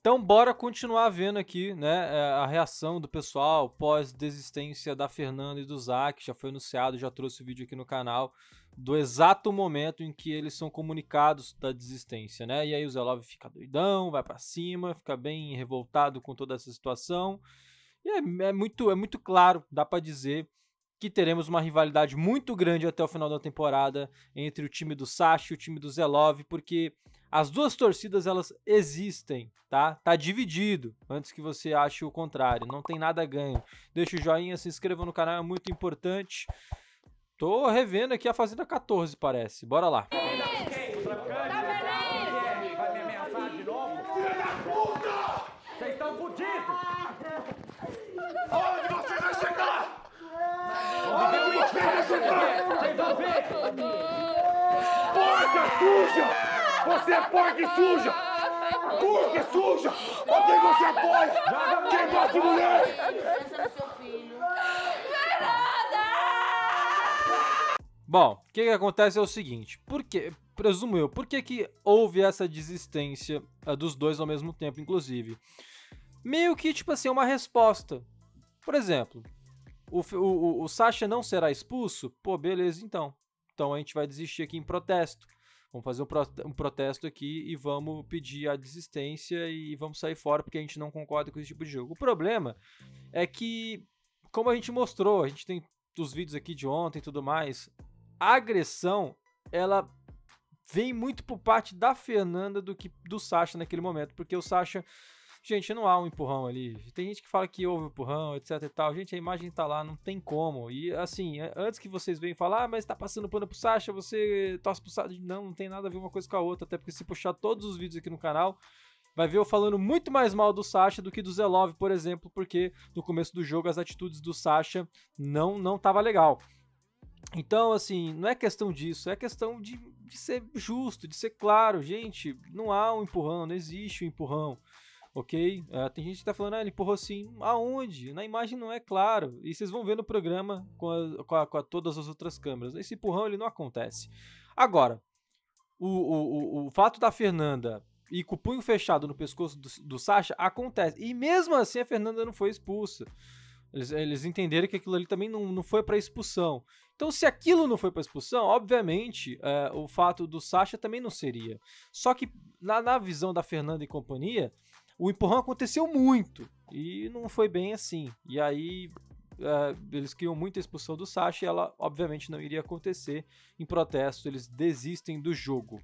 Então, bora continuar vendo aqui né, é, a reação do pessoal pós-desistência da Fernanda e do Zac. Já foi anunciado, já trouxe o vídeo aqui no canal do exato momento em que eles são comunicados da desistência, né? E aí o Zelov fica doidão, vai para cima, fica bem revoltado com toda essa situação. E é, é muito, é muito claro, dá para dizer que teremos uma rivalidade muito grande até o final da temporada entre o time do Sashi e o time do Zelov, porque as duas torcidas elas existem, tá? Tá dividido. Antes que você ache o contrário, não tem nada ganho. Deixa o joinha, se inscreva no canal, é muito importante. Tô revendo aqui a Fazenda 14, parece. Bora lá. Vocês estão Onde você vai chegar? Vocês vão ver! suja! Você é porca e suja! Porca e suja! Olha quem você apoia! Quem bate mulher! Bom, o que, que, acontece é o seguinte, porque, presumo eu, por que, que houve essa desistência eh, dos dois ao mesmo tempo, inclusive? Meio que, tipo assim, uma resposta. Por exemplo, o, o, o Sasha não será expulso? Pô, beleza, então. Então a gente vai desistir aqui em protesto. Vamos fazer um, protesto aqui e vamos pedir a desistência e vamos sair fora porque a gente não concorda com esse tipo de jogo. O problema é que, como a gente mostrou, a gente tem os vídeos aqui de ontem e tudo mais, a agressão ela vem muito por parte da Fernanda do que do Sasha naquele momento, porque o Sasha Gente, não há um empurrão ali. Tem gente que fala que houve empurrão, etc e tal. Gente, a imagem tá lá, não tem como. E assim, é, antes que vocês venham falar, ah, mas tá passando pano pro Sasha, você torce pro Sasha. Não, não tem nada a ver uma coisa com a outra. Até porque se puxar todos os vídeos aqui no canal, vai ver eu falando muito mais mal do Sasha do que do Zelov, por exemplo, porque no começo do jogo as atitudes do Sasha não não tava legal. Então, assim, não é questão disso, é questão de, de ser justo, de ser claro, gente, não há um empurrão, não existe um empurrão ok? Uh, tem gente que tá falando, ah, ele empurrou sim. Aonde? Na imagem não é claro. E vocês vão ver no programa com, a, com, a, com a todas as outras câmeras. Esse empurrão, ele não acontece. Agora, o, o, o, o fato da Fernanda e com o punho fechado no pescoço do, do Sasha acontece. E mesmo assim a Fernanda não foi expulsa. Eles, eles entenderam que aquilo ali também não, não foi para expulsão. Então, se aquilo não foi para expulsão, obviamente é, o fato do Sasha também não seria. Só que na, na visão da Fernanda e companhia, o empurrão aconteceu muito e não foi bem assim. E aí uh, eles muito muita expulsão do Sasha e ela obviamente não iria acontecer. Em protesto, eles desistem do jogo.